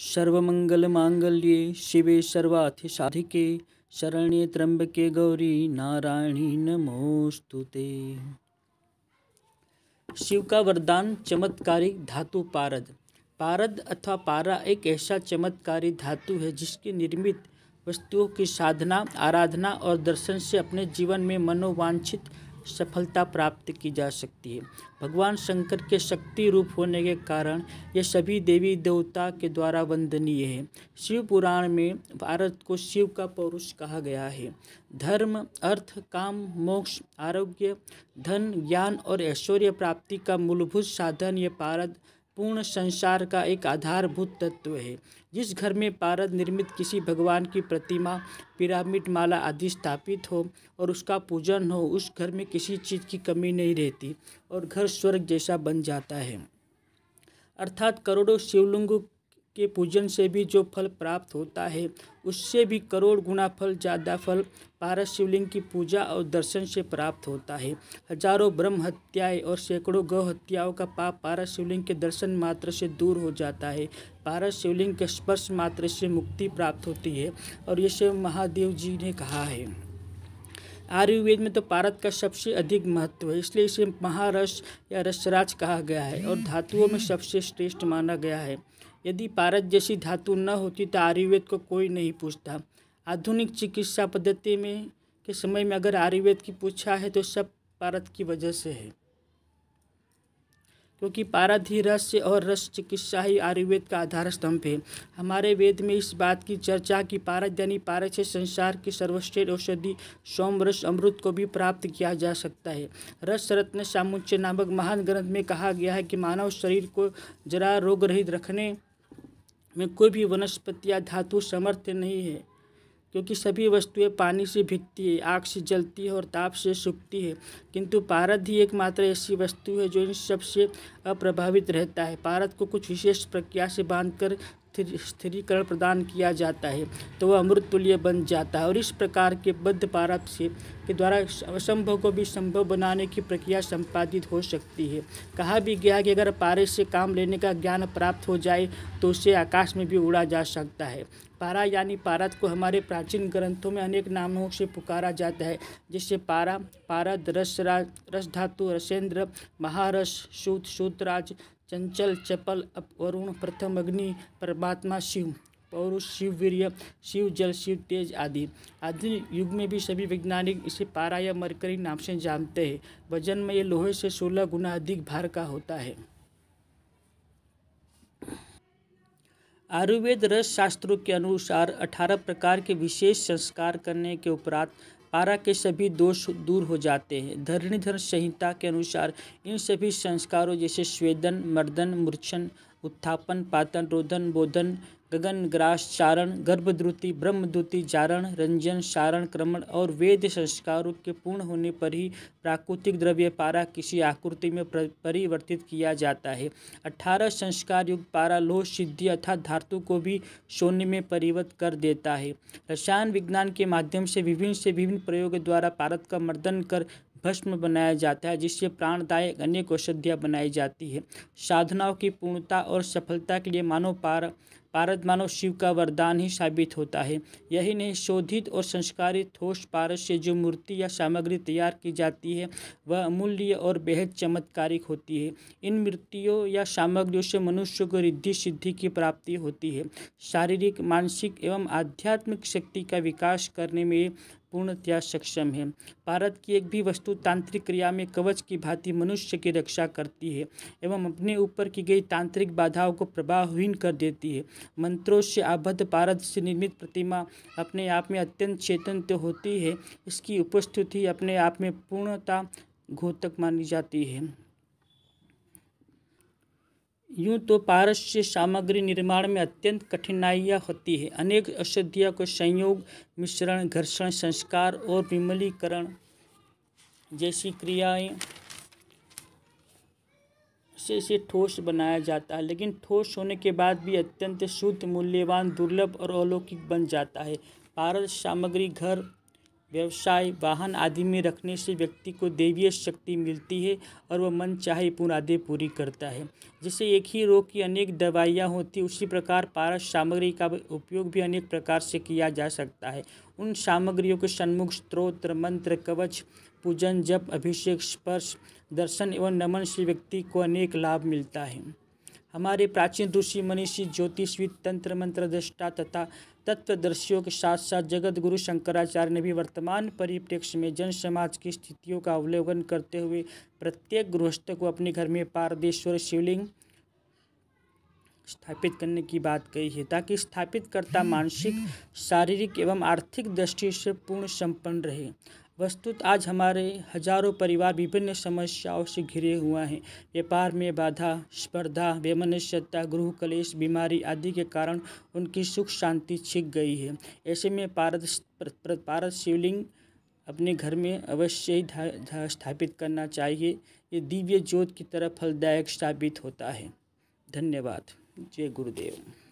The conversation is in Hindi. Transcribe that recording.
मांगल्ये शिवे साधिके शरण्ये त्र्यंबके गौरी नारायणी नमोस्तुते शिव का वरदान चमत्कारिक धातु पारद पारद अथवा पारा एक ऐसा चमत्कारी धातु है जिसकी निर्मित वस्तुओं की साधना आराधना और दर्शन से अपने जीवन में मनोवांछित सफलता प्राप्त की जा सकती है भगवान शंकर के शक्ति रूप होने के कारण ये सभी देवी देवता के द्वारा वंदनीय है शिव पुराण में भारत को शिव का पौरुष कहा गया है धर्म अर्थ काम मोक्ष आरोग्य धन ज्ञान और ऐश्वर्य प्राप्ति का मूलभूत साधन ये भारत पूर्ण संसार का एक आधारभूत तत्व है जिस घर में पारद निर्मित किसी भगवान की प्रतिमा पिरामिड माला आदि स्थापित हो और उसका पूजन हो उस घर में किसी चीज़ की कमी नहीं रहती और घर स्वर्ग जैसा बन जाता है अर्थात करोड़ों शिवलिंगों के पूजन से भी जो फल प्राप्त होता है उससे भी करोड़ गुना फल ज़्यादा फल पारस शिवलिंग की पूजा और दर्शन से प्राप्त होता है हजारों ब्रह्म हत्याएं और सैकड़ों गौ हत्याओं का पाप पारस शिवलिंग के दर्शन मात्र से दूर हो जाता है पारस शिवलिंग के स्पर्श मात्र से मुक्ति प्राप्त होती है और ये शिव महादेव जी ने कहा है आयुर्वेद में तो पारत का सबसे अधिक महत्व है इसलिए इसे महारस या रसराज कहा गया है और धातुओं में सबसे श्रेष्ठ माना गया है यदि पारद जैसी धातु न होती तो आयुर्वेद को कोई नहीं पूछता आधुनिक चिकित्सा पद्धति में के समय में अगर आयुर्वेद की पूछा है तो सब पारद की वजह से है क्योंकि पारद ही रस्य और रस चिकित्सा ही आयुर्वेद का आधार स्तंभ है हमारे वेद में इस बात की चर्चा की पारद यानी पारद से संसार की सर्वश्रेष्ठ औषधि सोम रस अमृत को भी प्राप्त किया जा सकता है रस रत्न सामुच्य नामक महान ग्रंथ में कहा गया है कि मानव शरीर को जरा रोग रहित रखने में कोई भी वनस्पति या धातु समर्थ नहीं है क्योंकि सभी वस्तुएं पानी से भीगती है आग से जलती है और ताप से सूखती है किंतु पारद ही एकमात्र ऐसी वस्तु है जो इन सबसे अप्रभावित रहता है पारद को कुछ विशेष प्रक्रिया से बांधकर स्थिरीकरण प्रदान किया जाता है तो वह अमृत तुल्य बन जाता है और इस प्रकार के बद्ध पारप से के द्वारा असंभव को भी संभव बनाने की प्रक्रिया संपादित हो सकती है कहा भी गया कि अगर पारे से काम लेने का ज्ञान प्राप्त हो जाए तो उसे आकाश में भी उड़ा जा सकता है पारा यानी पारद को हमारे प्राचीन ग्रंथों में अनेक नामों से पुकारा जाता है जिससे पारा पारद रसराज रस धातु रसेंद्र महारस शूत शूतराज चंचल चपल वरुण प्रथम अग्नि परमात्मा शिव पौरुष शिव वीर्य शिव जल शिव तेज आदि आधुनिक युग में भी सभी वैज्ञानिक इसे पारा या मरकरी नाम से जानते हैं वजन में ये लोहे से सोलह गुना अधिक भार का होता है आयुर्वेद रस शास्त्रों के अनुसार अठारह प्रकार के विशेष संस्कार करने के उपरांत आरा के सभी दोष दूर हो जाते हैं धरणीधर संहिता के अनुसार इन सभी संस्कारों जैसे स्वेदन मर्दन मूर्छन उत्थापन पातन रोधन बोधन गगनग्रास चारण गर्भद्रुति ब्रह्मद्रुति चारण रंजन शारण क्रमण और वेद संस्कारों के पूर्ण होने पर ही प्राकृतिक द्रव्य पारा किसी आकृति में परिवर्तित किया जाता है अठारह संस्कार युग पारा लोह सिद्धि अर्थात धातु को भी शून्य में परिवर्तित कर देता है रसायन विज्ञान के माध्यम से विभिन्न से विभिन्न प्रयोग द्वारा पारत का मर्दन कर भस्म बनाया जाता है जिससे प्राणदायक अनेक औषधियाँ बनाई जाती है साधनाओं की पूर्णता और सफलता के लिए मानव पार पारद मानव शिव का वरदान ही साबित होता है यही नहीं शोधित और संस्कारित ठोस पारस से जो मूर्ति या सामग्री तैयार की जाती है वह अमूल्य और बेहद चमत्कारिक होती है इन मूर्तियों या सामग्रियों से मनुष्य को रिद्धि सिद्धि की प्राप्ति होती है शारीरिक मानसिक एवं आध्यात्मिक शक्ति का विकास करने में पूर्णतया सक्षम है भारत की एक भी वस्तु तांत्रिक क्रिया में कवच की भांति मनुष्य की रक्षा करती है एवं अपने ऊपर की गई तांत्रिक बाधाओं को प्रभावहीन कर देती है मंत्रों से आबद्ध पारद से निर्मित प्रतिमा अपने आप में अत्यंत चेतन होती है इसकी उपस्थिति अपने आप में पूर्णता घोतक मानी जाती है यूँ तो पारस्य सामग्री निर्माण में अत्यंत कठिनाइयाँ होती है अनेक औषधियों को संयोग मिश्रण घर्षण संस्कार और विमलीकरण जैसी क्रियाएं से इसे ठोस बनाया जाता है लेकिन ठोस होने के बाद भी अत्यंत शुद्ध मूल्यवान दुर्लभ और अलौकिक बन जाता है पारस सामग्री घर व्यवसाय वाहन आदि में रखने से व्यक्ति को देवीय शक्ति मिलती है और वह मन चाहे पुरादे पूरी करता है जैसे एक ही रोग की अनेक दवाइयाँ होती उसी प्रकार पारस सामग्री का उपयोग भी अनेक प्रकार से किया जा सकता है उन सामग्रियों के सन्मुख स्त्रोत्र मंत्र कवच पूजन जप अभिषेक स्पर्श दर्शन एवं नमन से व्यक्ति को अनेक लाभ मिलता है हमारे प्राचीन ऋषि मनीषी ज्योतिषविद तंत्र मंत्र दृष्टा तथा तत्वदर्शियों के साथ साथ जगत गुरु शंकराचार्य ने भी वर्तमान परिप्रेक्ष्य में जन समाज की स्थितियों का अवलोकन करते हुए प्रत्येक गृहस्थ को अपने घर में पारदेश्वर शिवलिंग स्थापित करने की बात कही है ताकि स्थापित करता मानसिक शारीरिक एवं आर्थिक दृष्टि से पूर्ण संपन्न रहे वस्तुत आज हमारे हजारों परिवार विभिन्न समस्याओं से घिरे हुए हैं व्यापार में बाधा स्पर्धा वेमनुष्यता गृह कलेश बीमारी आदि के कारण उनकी सुख शांति छिक गई है ऐसे में पारद पारद शिवलिंग अपने घर में अवश्य ही स्थापित करना चाहिए ये दिव्य ज्योत की तरह फलदायक साबित होता है धन्यवाद जय गुरुदेव